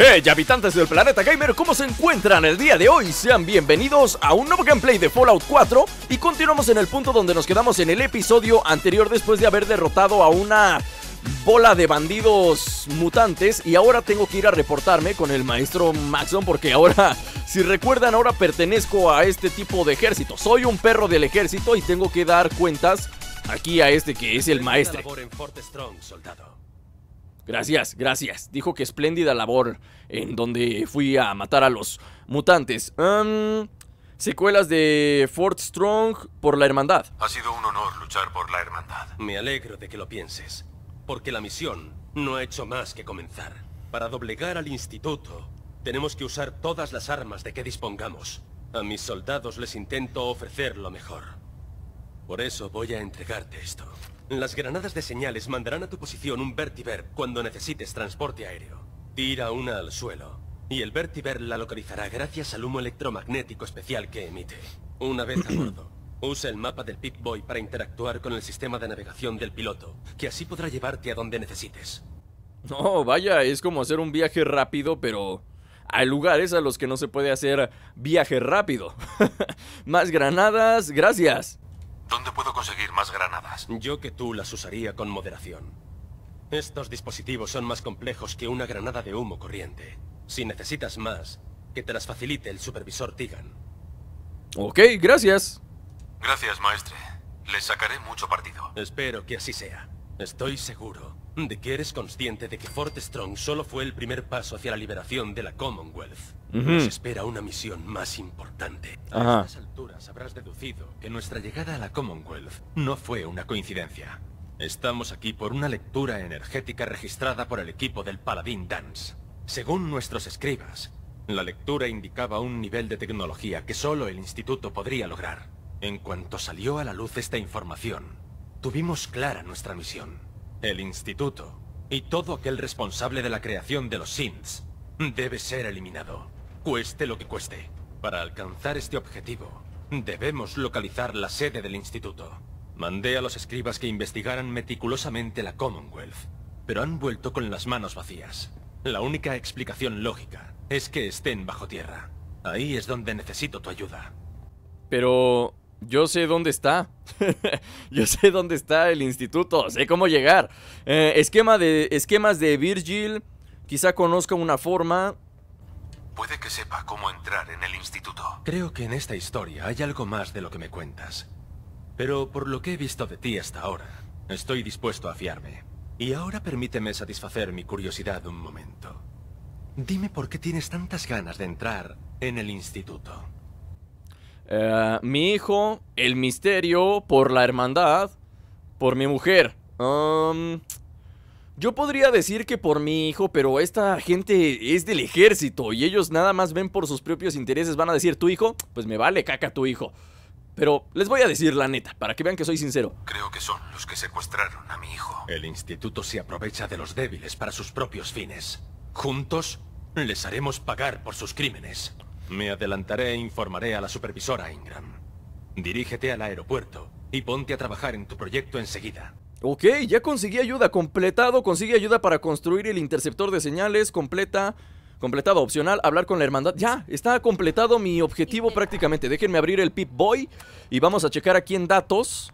Hey habitantes del planeta gamer, ¿cómo se encuentran el día de hoy? Sean bienvenidos a un nuevo gameplay de Fallout 4 y continuamos en el punto donde nos quedamos en el episodio anterior después de haber derrotado a una bola de bandidos mutantes y ahora tengo que ir a reportarme con el maestro Maxon porque ahora, si recuerdan, ahora pertenezco a este tipo de ejército. Soy un perro del ejército y tengo que dar cuentas aquí a este que es el maestro. Gracias, gracias. Dijo que espléndida labor en donde fui a matar a los mutantes. secuelas de Fort Strong por la Hermandad. Ha sido un honor luchar por la Hermandad. Me alegro de que lo pienses, porque la misión no ha hecho más que comenzar. Para doblegar al Instituto, tenemos que usar todas las armas de que dispongamos. A mis soldados les intento ofrecer lo mejor. Por eso voy a entregarte esto. Las granadas de señales mandarán a tu posición un vertiver cuando necesites transporte aéreo. Tira una al suelo, y el vertiver la localizará gracias al humo electromagnético especial que emite. Una vez a bordo, usa el mapa del Pip-Boy para interactuar con el sistema de navegación del piloto, que así podrá llevarte a donde necesites. No, vaya, es como hacer un viaje rápido, pero hay lugares a los que no se puede hacer viaje rápido. Más granadas, gracias. ¿Dónde puedo conseguir más granadas? Yo que tú las usaría con moderación. Estos dispositivos son más complejos que una granada de humo corriente. Si necesitas más, que te las facilite el supervisor Tigan. Ok, gracias. Gracias, maestre. Le sacaré mucho partido. Espero que así sea. Estoy seguro de que eres consciente de que Fort Strong solo fue el primer paso hacia la liberación de la Commonwealth. Nos espera una misión más importante. A estas alturas habrás deducido que nuestra llegada a la Commonwealth no fue una coincidencia. Estamos aquí por una lectura energética registrada por el equipo del Paladín Dance. Según nuestros escribas, la lectura indicaba un nivel de tecnología que solo el Instituto podría lograr. En cuanto salió a la luz esta información, tuvimos clara nuestra misión. El Instituto y todo aquel responsable de la creación de los synths debe ser eliminado cueste lo que cueste. Para alcanzar este objetivo, debemos localizar la sede del instituto. Mandé a los escribas que investigaran meticulosamente la Commonwealth, pero han vuelto con las manos vacías. La única explicación lógica es que estén bajo tierra. Ahí es donde necesito tu ayuda. Pero yo sé dónde está. yo sé dónde está el instituto. Sé cómo llegar. Eh, esquema de, esquemas de Virgil. Quizá conozca una forma. Puede que sepa cómo entrar en el instituto. Creo que en esta historia hay algo más de lo que me cuentas. Pero por lo que he visto de ti hasta ahora, estoy dispuesto a fiarme. Y ahora permíteme satisfacer mi curiosidad un momento. Dime por qué tienes tantas ganas de entrar en el instituto. Eh, mi hijo, el misterio, por la hermandad, por mi mujer. Um, yo podría decir que por mi hijo, pero esta gente es del ejército y ellos nada más ven por sus propios intereses, van a decir tu hijo, pues me vale caca tu hijo. Pero les voy a decir la neta, para que vean que soy sincero. Creo que son los que secuestraron a mi hijo. El instituto se aprovecha de los débiles para sus propios fines. Juntos, les haremos pagar por sus crímenes. Me adelantaré e informaré a la supervisora Ingram. Dirígete al aeropuerto y ponte a trabajar en tu proyecto enseguida. Ok, ya conseguí ayuda. Completado. Consigue ayuda para construir el interceptor de señales. Completa. Completado, opcional, hablar con la hermandad. Ya, está completado mi objetivo prácticamente. Déjenme abrir el Pip Boy y vamos a checar aquí en datos.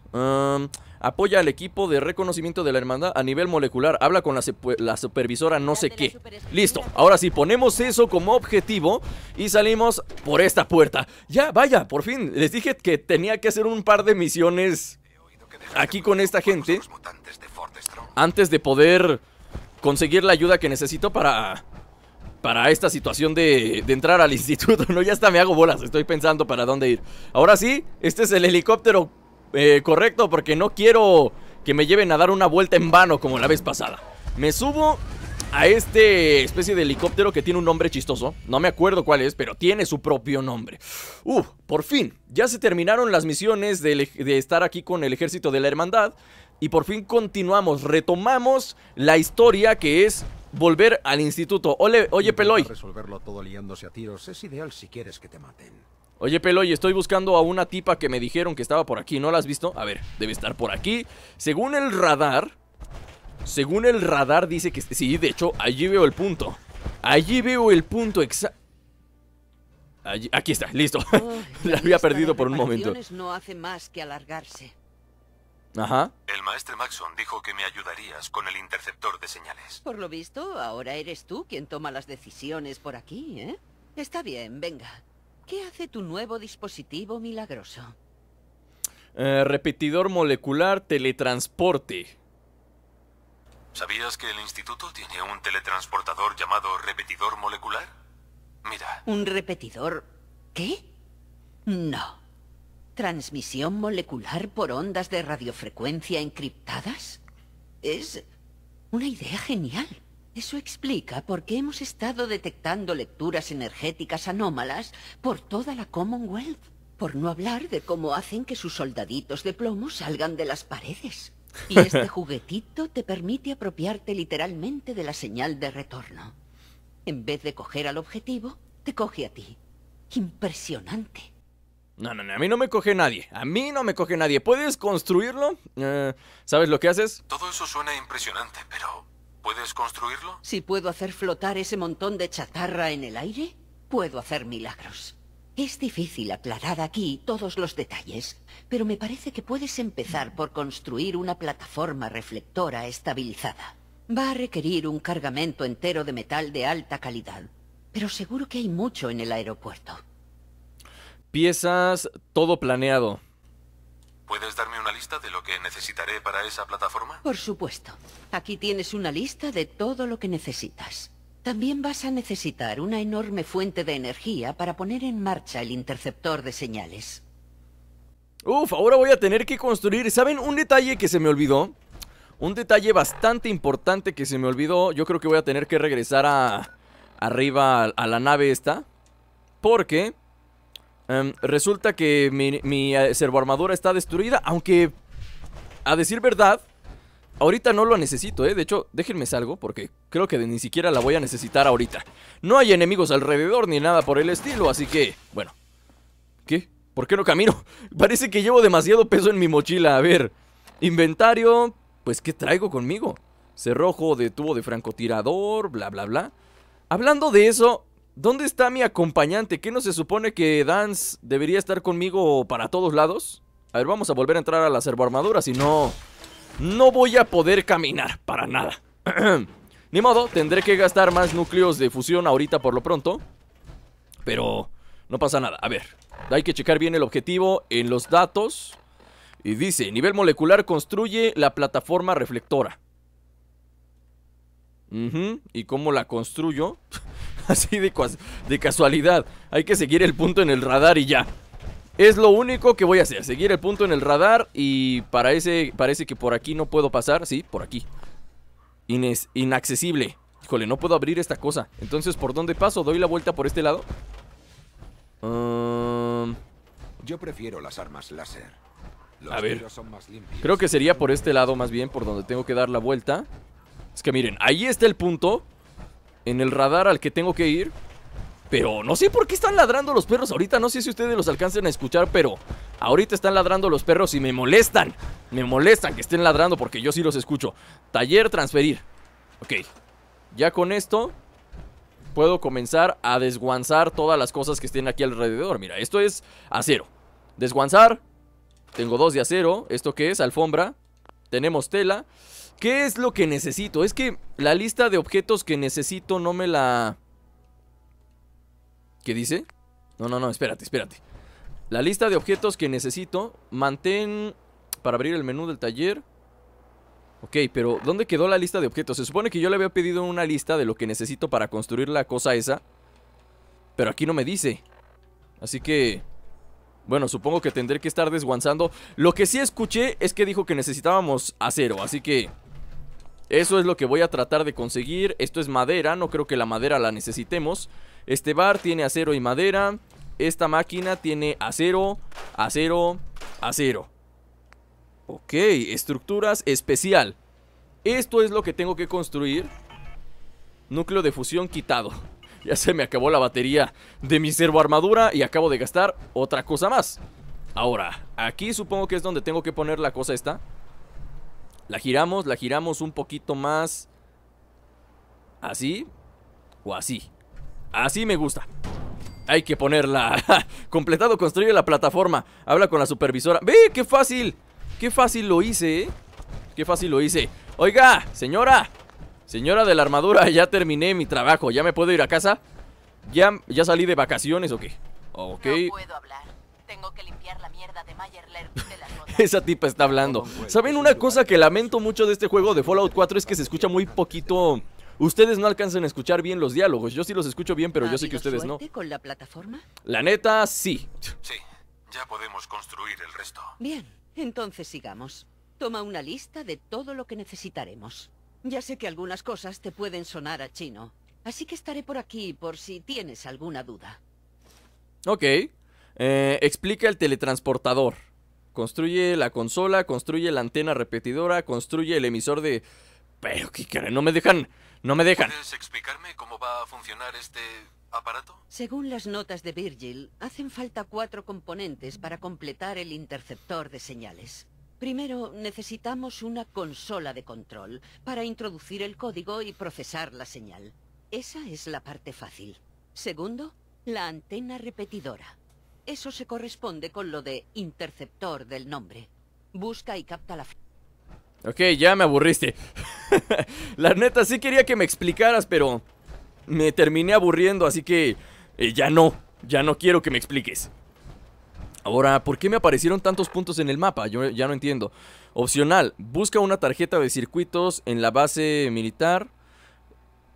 apoya al equipo de reconocimiento de la hermandad a nivel molecular. Habla con la, pues, la supervisora no sé qué. Listo, ahora sí, ponemos eso como objetivo y salimos por esta puerta. Ya, vaya, por fin. Les dije que tenía que hacer un par de misiones aquí con esta gente antes de poder conseguir la ayuda que necesito para para esta situación de, entrar al instituto, ¿no? Ya está me hago bolas, estoy pensando para dónde ir. Ahora sí, este es el helicóptero eh, correcto porque no quiero que me lleven a dar una vuelta en vano como la vez pasada. Me subo a este especie de helicóptero que tiene un nombre chistoso. No me acuerdo cuál es, pero tiene su propio nombre. Uh, por fin, ya se terminaron las misiones de, estar aquí con el ejército de la hermandad. Y por fin continuamos, retomamos la historia que es volver al instituto. oye, Peloy. Resolverlo todo liándose a tiros es ideal si quieres que te maten. Oye, Peloy, estoy buscando a una tipa que me dijeron que estaba por aquí. ¿No la has visto? A ver, debe estar por aquí. Según el radar, según el radar dice que... Sí, de hecho, allí veo el punto. Allí veo el punto exacto. Aquí está, listo. la, había perdido por un momento. no hace más que alargarse. Ajá. El maestro Maxon dijo que me ayudarías con el interceptor de señales. Por lo visto, ahora eres tú quien toma las decisiones por aquí, ¿eh? Está bien, venga. ¿Qué hace tu nuevo dispositivo milagroso? Eh, repetidor molecular teletransporte. ¿Sabías que el instituto tiene un teletransportador llamado repetidor molecular? Mira. ¿Un repetidor? ¿Qué? No. ¿Transmisión molecular por ondas de radiofrecuencia encriptadas? Es una idea genial. Eso explica por qué hemos estado detectando lecturas energéticas anómalas por toda la Commonwealth. Por no hablar de cómo hacen que sus soldaditos de plomo salgan de las paredes. Y este juguetito te permite apropiarte literalmente de la señal de retorno. En vez de coger al objetivo, te coge a ti. Impresionante. No, no, no, a mí no me coge nadie. A mí no me coge nadie. ¿Puedes construirlo? Eh, ¿Sabes lo que haces? Todo eso suena impresionante, pero ¿puedes construirlo? Si puedo hacer flotar ese montón de chatarra en el aire, puedo hacer milagros. Es difícil aclarar aquí todos los detalles, pero me parece que puedes empezar por construir una plataforma reflectora estabilizada. Va a requerir un cargamento entero de metal de alta calidad, pero seguro que hay mucho en el aeropuerto. Piezas, todo planeado. ¿Puedes darme una lista de lo que necesitaré para esa plataforma? Por supuesto. Aquí tienes una lista de todo lo que necesitas. También vas a necesitar una enorme fuente de energía para poner en marcha el interceptor de señales. Uf, ahora voy a tener que construir... ¿Saben un detalle que se me olvidó? Un detalle bastante importante que se me olvidó. Yo creo que voy a tener que regresar a... Arriba a la nave esta. Porque... Em, resulta que mi, mi eh, armadura está destruida. Aunque... A decir verdad... Ahorita no lo necesito, ¿eh? De hecho, déjenme salgo porque creo que ni siquiera la voy a necesitar ahorita. No hay enemigos alrededor ni nada por el estilo, así que... Bueno. ¿Qué? ¿Por qué no camino? Parece que llevo demasiado peso en mi mochila. A ver. Inventario... Pues, ¿qué traigo conmigo? Cerrojo de tubo de francotirador, bla, bla, bla. Hablando de eso, ¿dónde está mi acompañante? ¿Qué no se supone que Dance debería estar conmigo para todos lados? A ver, vamos a volver a entrar a la armadura, si no no voy a poder caminar para nada. Ni modo, tendré que gastar más núcleos de fusión ahorita por lo pronto. Pero no pasa nada. A ver, hay que checar bien el objetivo en los datos. Y dice, nivel molecular construye la plataforma reflectora. ¿Y cómo la construyo? Así de casualidad. Hay que seguir el punto en el radar y ya. Es lo único que voy a hacer, seguir el punto en el radar y parece, parece que por aquí no puedo pasar, sí, por aquí. Ines, inaccesible. Híjole, no puedo abrir esta cosa. Entonces, ¿por dónde paso? ¿Doy la vuelta por este lado? Yo prefiero las armas láser. a ver, creo que sería por este lado más bien, por donde tengo que dar la vuelta. Es que miren, ahí está el punto, en el radar al que tengo que ir. Pero no sé por qué están ladrando los perros ahorita, no sé si ustedes los alcancen a escuchar, pero ahorita están ladrando los perros y me molestan. Me molestan que estén ladrando porque yo sí los escucho. Taller transferir. Ok, ya con esto puedo comenzar a desguanzar todas las cosas que estén aquí alrededor. Mira, esto es acero. Desguanzar. Tengo dos de acero. ¿Esto qué es? Alfombra. Tenemos tela. ¿Qué es lo que necesito? Es que la lista de objetos que necesito no me la... ¿Qué dice? No, no, no, espérate, espérate. La lista de objetos que necesito, mantén para abrir el menú del taller. Ok, pero ¿dónde quedó la lista de objetos? Se supone que yo le había pedido una lista de lo que necesito para construir la cosa esa. Pero aquí no me dice. Así que... Bueno, supongo que tendré que estar desguanzando. Lo que sí escuché es que dijo que necesitábamos acero, así que... Eso es lo que voy a tratar de conseguir. Esto es madera, no creo que la madera la necesitemos. Este bar tiene acero y madera. Esta máquina tiene acero, acero, acero. Ok, estructuras especial. Esto es lo que tengo que construir. Núcleo de fusión quitado. Ya se me acabó la batería de mi servo armadura y acabo de gastar otra cosa más. Ahora, aquí supongo que es donde tengo que poner la cosa esta. La giramos, la giramos un poquito más... Así o así. Así me gusta. Hay que ponerla. Completado, construye la plataforma. Habla con la supervisora. ¡Ve! ¡Qué fácil! ¡Qué fácil lo hice, eh! ¡Qué fácil lo hice! Oiga, señora. Señora de la armadura, ya terminé mi trabajo. ¿Ya me puedo ir a casa? ¿Ya, ya salí de vacaciones o qué? Ok. Esa tipa está hablando. ¿Saben una cosa que lamento mucho de este juego de Fallout 4? Es que se escucha muy poquito Ustedes no alcanzan a escuchar bien los diálogos. Yo sí los escucho bien, pero yo sé que ustedes no. con la plataforma? La neta, sí. Sí, ya podemos construir el resto. Bien, entonces sigamos. Toma una lista de todo lo que necesitaremos. Ya sé que algunas cosas te pueden sonar a chino, así que estaré por aquí por si tienes alguna duda. Ok. Eh, explica el teletransportador. Construye la consola, construye la antena repetidora, construye el emisor de... Pero, ¿qué cara? No me dejan... No me dejan. ¿Puedes explicarme cómo va a funcionar este aparato? Según las notas de Virgil, hacen falta cuatro componentes para completar el interceptor de señales. Primero, necesitamos una consola de control para introducir el código y procesar la señal. Esa es la parte fácil. Segundo, la antena repetidora. Eso se corresponde con lo de interceptor del nombre. Busca y capta la... Ok, ya me aburriste. la neta, sí quería que me explicaras, pero me terminé aburriendo, así que eh, ya no. Ya no quiero que me expliques. Ahora, ¿por qué me aparecieron tantos puntos en el mapa? Yo ya no entiendo. Opcional, busca una tarjeta de circuitos en la base militar.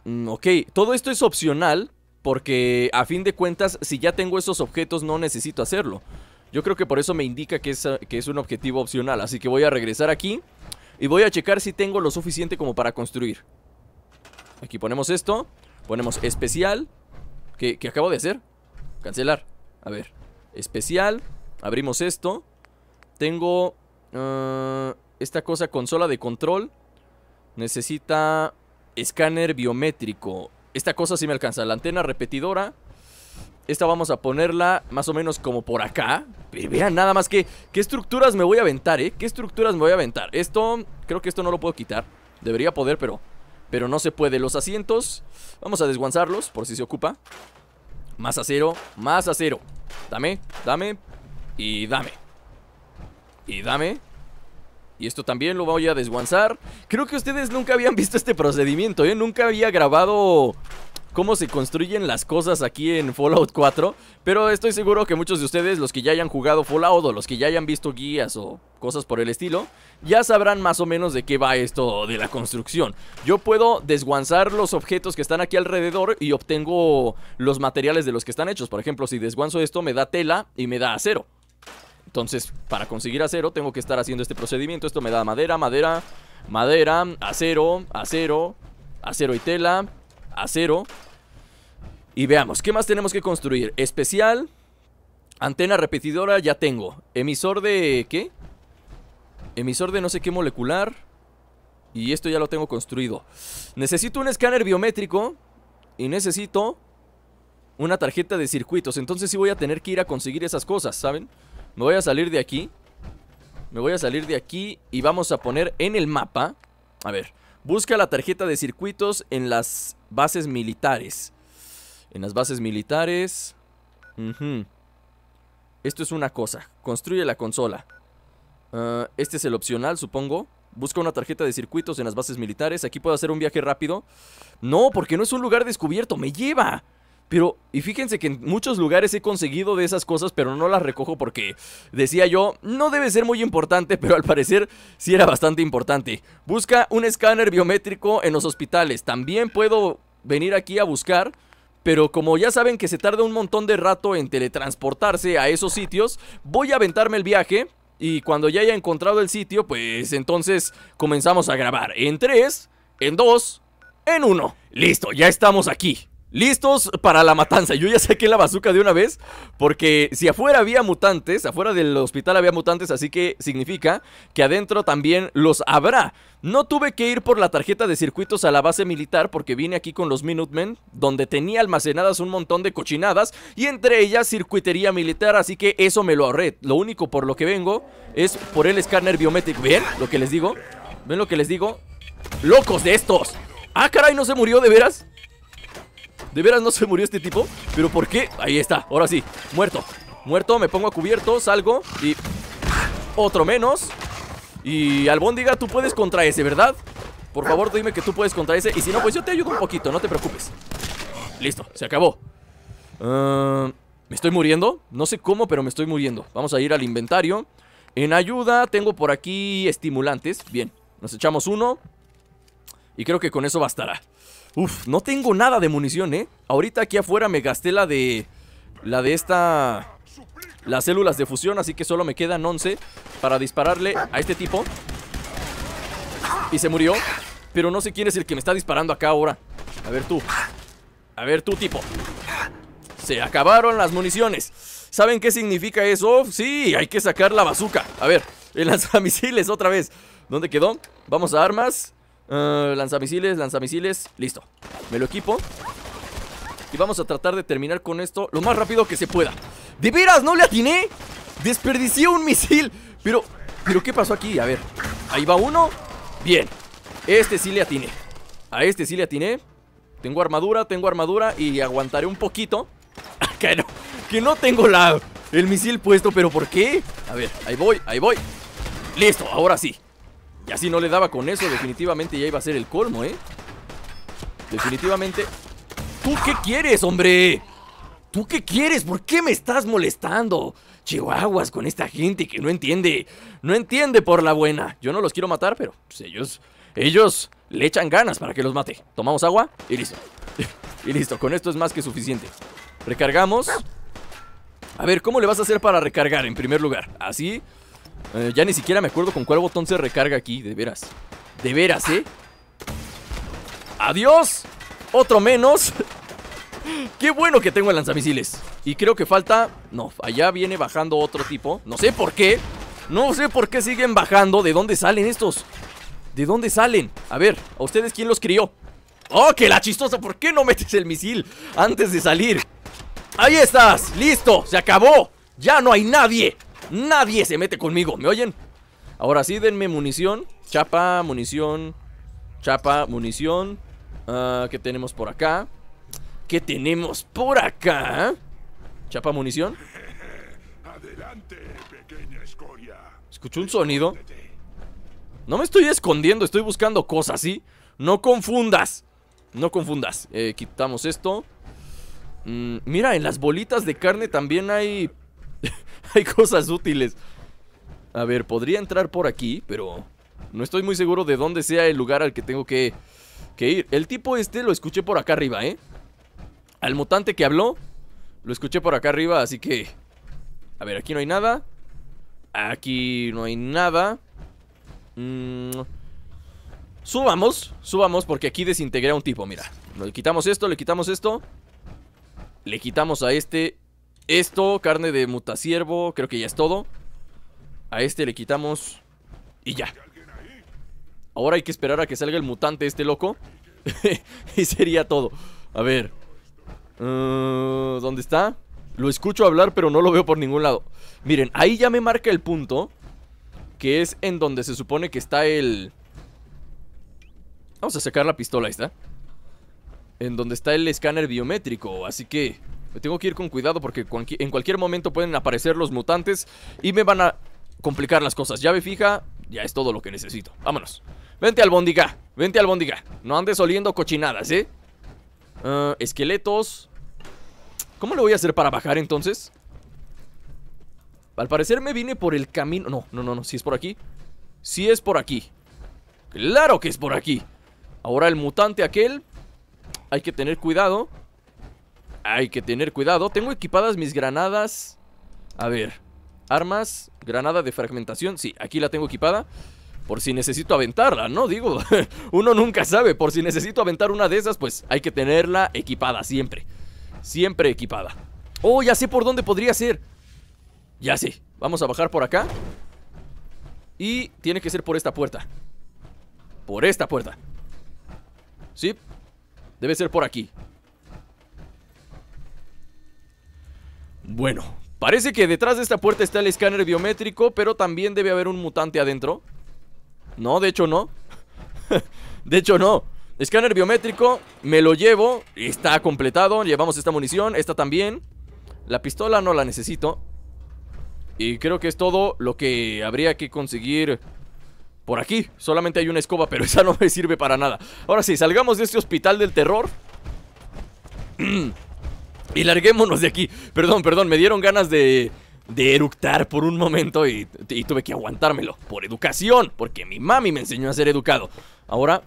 Mm, ok, todo esto es opcional porque a fin de cuentas, si ya tengo esos objetos no necesito hacerlo. Yo creo que por eso me indica que que es un objetivo opcional. Así que voy a regresar aquí. Y voy a checar si tengo lo suficiente como para construir. Aquí ponemos esto. Ponemos especial. ¿Qué, acabo de hacer? Cancelar. A ver. Especial. Abrimos esto. Tengo... Ah, esta cosa, consola de control. Necesita escáner biométrico. Esta cosa sí me alcanza. La antena repetidora. Esta vamos a ponerla más o menos como por acá Pero vean nada más que qué estructuras me voy a aventar, eh ¿Qué estructuras me voy a aventar? Esto, creo que esto no lo puedo quitar Debería poder, pero, pero no se puede Los asientos, vamos a desguanzarlos por si se ocupa Más acero, más acero Dame, dame y dame Y dame y esto también lo voy a desguanzar Creo que ustedes nunca habían visto este procedimiento, ¿eh? Nunca había grabado cómo se construyen las cosas aquí en Fallout 4, pero estoy seguro que muchos de ustedes, los que ya hayan jugado Fallout o los que ya hayan visto guías o cosas por el estilo, ya sabrán más o menos de qué va esto de la construcción. Yo puedo desguanzar los objetos que están aquí alrededor y obtengo los materiales de los que están hechos. Por ejemplo, si desguanzo esto me da tela y me da acero. Entonces, para conseguir acero tengo que estar haciendo este procedimiento. Esto me da madera, madera, madera, acero, acero, acero y tela, a cero. Y veamos, ¿qué más tenemos que construir? Especial, antena repetidora, ya tengo. Emisor de... ¿qué? Emisor de no sé qué molecular. Y esto ya lo tengo construido. Necesito un escáner biométrico. Y necesito una tarjeta de circuitos. Entonces sí voy a tener que ir a conseguir esas cosas, ¿saben? Me voy a salir de aquí. Me voy a salir de aquí y vamos a poner en el mapa. A ver, busca la tarjeta de circuitos en las bases militares. En las bases militares... Esto es una cosa. Construye la consola. Ah, este es el opcional, supongo. Busca una tarjeta de circuitos en las bases militares. Aquí puedo hacer un viaje rápido. No, porque no es un lugar descubierto. Me lleva. Pero, y fíjense que en muchos lugares he conseguido de esas cosas, pero no las recojo porque, decía yo, no debe ser muy importante, pero al parecer sí era bastante importante. Busca un escáner biométrico en los hospitales. También puedo venir aquí a buscar, pero como ya saben que se tarda un montón de rato en teletransportarse a esos sitios, voy a aventarme el viaje. Y cuando ya haya encontrado el sitio, pues entonces comenzamos a grabar. En 3, en 2, en 1. Listo, ya estamos aquí. Listos para la matanza. Yo ya saqué la bazooka de una vez. Porque si afuera había mutantes, afuera del hospital había mutantes, así que significa que adentro también los habrá. No tuve que ir por la tarjeta de circuitos a la base militar porque vine aquí con los Minutemen, donde tenía almacenadas un montón de cochinadas y entre ellas circuitería militar, así que eso me lo ahorré. Lo único por lo que vengo es por el escáner biométrico. ¿Ven lo que les digo? ¿Ven lo que les digo? ¡Locos de estos! ¡Ah, caray! ¿No se murió de veras? De veras no se murió este tipo Pero ¿por qué? Ahí está, ahora sí, muerto Muerto, me pongo a cubierto, salgo Y... Otro menos Y Albóndiga, tú puedes contra ese, ¿verdad? Por favor, dime que tú puedes contra ese Y si no, pues yo te ayudo un poquito, no te preocupes Listo, se acabó ah, Me estoy muriendo No sé cómo, pero me estoy muriendo Vamos a ir al inventario En ayuda tengo por aquí estimulantes Bien, nos echamos uno y creo que con eso bastará. Uf, no tengo nada de munición, ¿eh? Ahorita aquí afuera me gasté la de... La de esta... Las células de fusión, así que solo me quedan 11 para dispararle a este tipo. Y se murió. Pero no sé quién es el que me está disparando acá ahora. A ver tú. A ver tú, tipo. Se acabaron las municiones. ¿Saben qué significa eso? Sí, hay que sacar la bazooka. A ver, el misiles otra vez. ¿Dónde quedó? Vamos a armas. Ah, lanzamisiles, lanzamisiles. Listo. Me lo equipo. Y vamos a tratar de terminar con esto lo más rápido que se pueda. ¡De veras! ¡No le atiné! ¡Desperdicié un misil! Pero, pero ¿qué pasó aquí? A ver. Ahí va uno. Bien. Este sí le atiné. A este sí le atiné. Tengo armadura, tengo armadura y aguantaré un poquito. que no, que no tengo el misil puesto, pero ¿por qué? A ver, ahí voy, ahí voy. Listo, ahora sí. Y así no le daba con eso, definitivamente ya iba a ser el colmo, ¿eh? Definitivamente... ¿Tú qué quieres, hombre? ¿Tú qué quieres? ¿Por qué me estás molestando? Chihuahuas con esta gente que no entiende. No entiende por la buena. Yo no los quiero matar, pero pues, ellos... Ellos le echan ganas para que los mate. Tomamos agua y listo. y listo, con esto es más que suficiente. Recargamos. A ver, ¿cómo le vas a hacer para recargar en primer lugar? Así... Eh, ya ni siquiera me acuerdo con cuál botón se recarga aquí, de veras. De veras, ¿eh? ¡Adiós! ¡Otro menos! ¡Qué bueno que tengo el lanzamisiles! Y creo que falta... No, allá viene bajando otro tipo. No sé por qué. No sé por qué siguen bajando. ¿De dónde salen estos? ¿De dónde salen? A ver, ¿a ustedes quién los crió? ¡Oh, que la chistosa! ¿Por qué no metes el misil antes de salir? ¡Ahí estás! ¡Listo! ¡Se acabó! ¡Ya no hay nadie! Nadie se mete conmigo, ¿me oyen? Ahora sí, denme munición. Chapa, munición. Chapa, munición. Ah, ¿Qué tenemos por acá? ¿Qué tenemos por acá? Chapa, munición. Adelante, pequeña escoria. Escucho un sonido. No me estoy escondiendo, estoy buscando cosas, ¿sí? No confundas. No confundas. Eh, quitamos esto. Mm, mira, en las bolitas de carne también hay Hay cosas útiles. A ver, podría entrar por aquí, pero... No estoy muy seguro de dónde sea el lugar al que tengo que, ir. El tipo este lo escuché por acá arriba, ¿eh? Al mutante que habló, lo escuché por acá arriba, así que... A ver, aquí no hay nada. Aquí no hay nada. Mm. Subamos, subamos, porque aquí desintegré a un tipo, mira. Le quitamos esto, le quitamos esto. Le quitamos a este esto, carne de mutaciervo, creo que ya es todo. A este le quitamos y ya. Ahora hay que esperar a que salga el mutante este loco. y sería todo. A ver. Eh, ¿Dónde está? Lo escucho hablar, pero no lo veo por ningún lado. Miren, ahí ya me marca el punto. Que es en donde se supone que está el... Vamos a sacar la pistola, ahí está. En donde está el escáner biométrico. Así que... Me tengo que ir con cuidado porque en cualquier momento pueden aparecer los mutantes y me van a complicar las cosas. Llave fija, ya es todo lo que necesito. Vámonos. Vente al bondiga, vente al bondiga. No andes oliendo cochinadas, ¿eh? Ah, esqueletos. ¿Cómo le voy a hacer para bajar entonces? Al parecer me vine por el camino... No, no, no, no, si es por aquí. Si es por aquí. ¡Claro que es por aquí! Ahora el mutante aquel... Hay que tener cuidado... Hay que tener cuidado. Tengo equipadas mis granadas. A ver. Armas, granada de fragmentación. Sí, aquí la tengo equipada. Por si necesito aventarla, ¿no? Digo, uno nunca sabe. Por si necesito aventar una de esas, pues hay que tenerla equipada siempre. Siempre equipada. Oh, ya sé por dónde podría ser. Ya sé. Vamos a bajar por acá. Y tiene que ser por esta puerta. Por esta puerta. Sí. Debe ser por aquí. Bueno, parece que detrás de esta puerta está el escáner biométrico, pero también debe haber un mutante adentro. No, de hecho no. de hecho no. Escáner biométrico, me lo llevo, está completado, llevamos esta munición, esta también. La pistola no la necesito. Y creo que es todo lo que habría que conseguir por aquí. Solamente hay una escoba, pero esa no me sirve para nada. Ahora sí, salgamos de este hospital del terror. Y larguémonos de aquí. Perdón, perdón, me dieron ganas de, de eructar por un momento y, y, tuve que aguantármelo. Por educación, porque mi mami me enseñó a ser educado. Ahora,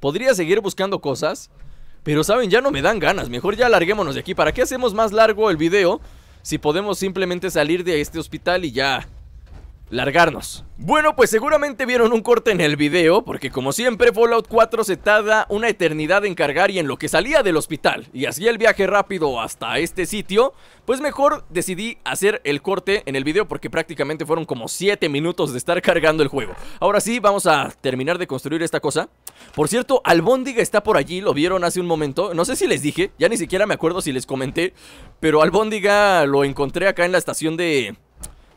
podría seguir buscando cosas, pero saben, ya no me dan ganas. Mejor ya larguémonos de aquí. ¿Para qué hacemos más largo el video si podemos simplemente salir de este hospital y ya largarnos. Bueno, pues seguramente vieron un corte en el video, porque como siempre Fallout 4 se tarda una eternidad en cargar y en lo que salía del hospital, y hacía el viaje rápido hasta este sitio, pues mejor decidí hacer el corte en el video porque prácticamente fueron como 7 minutos de estar cargando el juego. Ahora sí, vamos a terminar de construir esta cosa. Por cierto, Albóndiga está por allí, lo vieron hace un momento, no sé si les dije, ya ni siquiera me acuerdo si les comenté, pero Albóndiga lo encontré acá en la estación de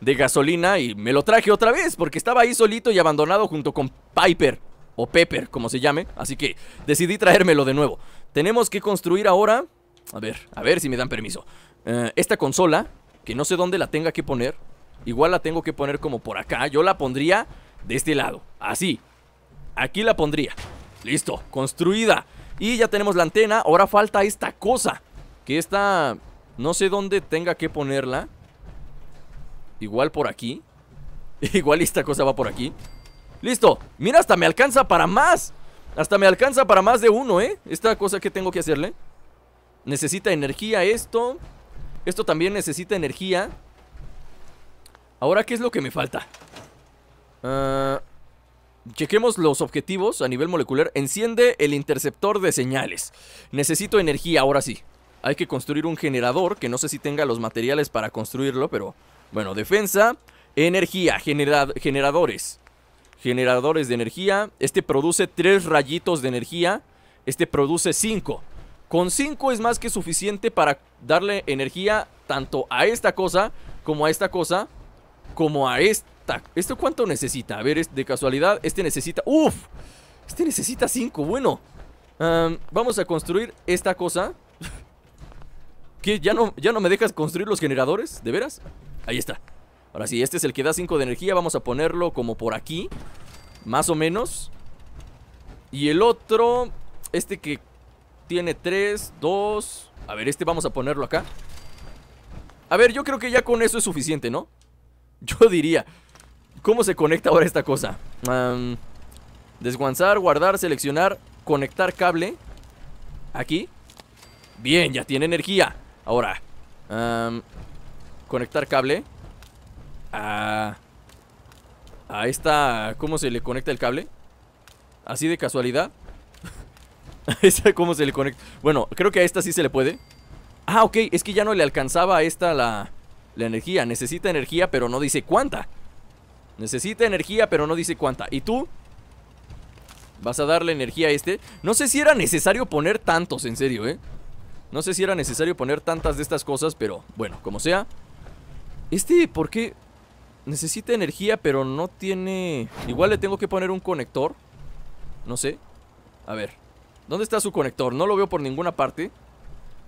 de gasolina y me lo traje otra vez porque estaba ahí solito y abandonado junto con Piper o Pepper, como se llame, así que decidí traérmelo de nuevo. Tenemos que construir ahora, a ver, a ver si me dan permiso, eh, esta consola, que no sé dónde la tenga que poner, igual la tengo que poner como por acá, yo la pondría de este lado, así, aquí la pondría, listo, construida. Y ya tenemos la antena, ahora falta esta cosa, que esta, no sé dónde tenga que ponerla, Igual por aquí. Igual esta cosa va por aquí. ¡Listo! ¡Mira, hasta me alcanza para más! Hasta me alcanza para más de uno, ¿eh? Esta cosa que tengo que hacerle. Necesita energía esto. Esto también necesita energía. Ahora, ¿qué es lo que me falta? Ah, chequemos los objetivos a nivel molecular. Enciende el interceptor de señales. Necesito energía, ahora sí. Hay que construir un generador, que no sé si tenga los materiales para construirlo, pero bueno, defensa, energía, generadores. Generadores de energía. Este produce 3 rayitos de energía. Este produce 5. Con 5 es más que suficiente para darle energía tanto a esta cosa como a esta cosa como a esta. ¿Esto cuánto necesita? A ver, de casualidad, este necesita... ¡Uf! Este necesita 5, bueno. vamos a construir esta cosa. ¿Qué? ¿Ya no, ¿Ya no me dejas construir los generadores? ¿De veras? Ahí está. Ahora sí, este es el que da 5 de energía. Vamos a ponerlo como por aquí. Más o menos. Y el otro, este que tiene 3, 2... A ver, este vamos a ponerlo acá. A ver, yo creo que ya con eso es suficiente, ¿no? Yo diría. ¿Cómo se conecta ahora esta cosa? Desguazar, desguanzar, guardar, seleccionar, conectar cable. Aquí. Bien, ya tiene energía. Ahora, conectar cable a, a esta... ¿Cómo se le conecta el cable? Así de casualidad. ¿Esta cómo se le conecta? Bueno, creo que a esta sí se le puede. Ah, ok, es que ya no le alcanzaba a esta la, la energía. Necesita energía, pero no dice cuánta. Necesita energía, pero no dice cuánta. ¿Y tú? Vas a darle energía a este. No sé si era necesario poner tantos, en serio, ¿eh? No sé si era necesario poner tantas de estas cosas, pero bueno, como sea. Este, ¿por qué? Necesita energía, pero no tiene... Igual le tengo que poner un conector. No sé. A ver. ¿Dónde está su conector? No lo veo por ninguna parte.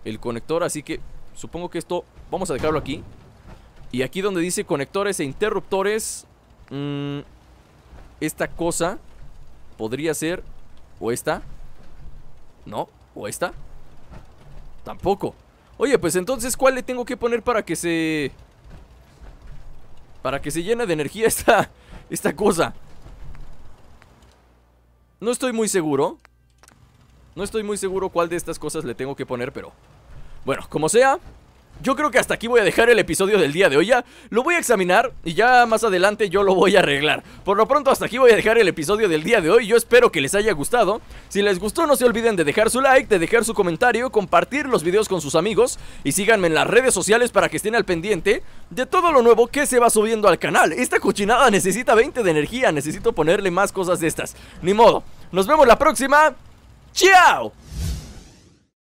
El conector, así que... Supongo que esto... Vamos a dejarlo aquí. Y aquí donde dice conectores e interruptores... Mm, esta cosa... Podría ser... O esta. No. O esta. Tampoco. Oye, pues entonces, ¿cuál le tengo que poner para que se... Para que se llene de energía esta, esta cosa No estoy muy seguro No estoy muy seguro cuál de estas cosas le tengo que poner, pero... Bueno, como sea, yo creo que hasta aquí voy a dejar el episodio del día de hoy ya. Lo voy a examinar y ya más adelante yo lo voy a arreglar. Por lo pronto hasta aquí voy a dejar el episodio del día de hoy. Yo espero que les haya gustado. Si les gustó no se olviden de dejar su like, de dejar su comentario, compartir los videos con sus amigos y síganme en las redes sociales para que estén al pendiente de todo lo nuevo que se va subiendo al canal. Esta cochinada necesita 20 de energía, necesito ponerle más cosas de estas. Ni modo. Nos vemos la próxima. ¡Chao!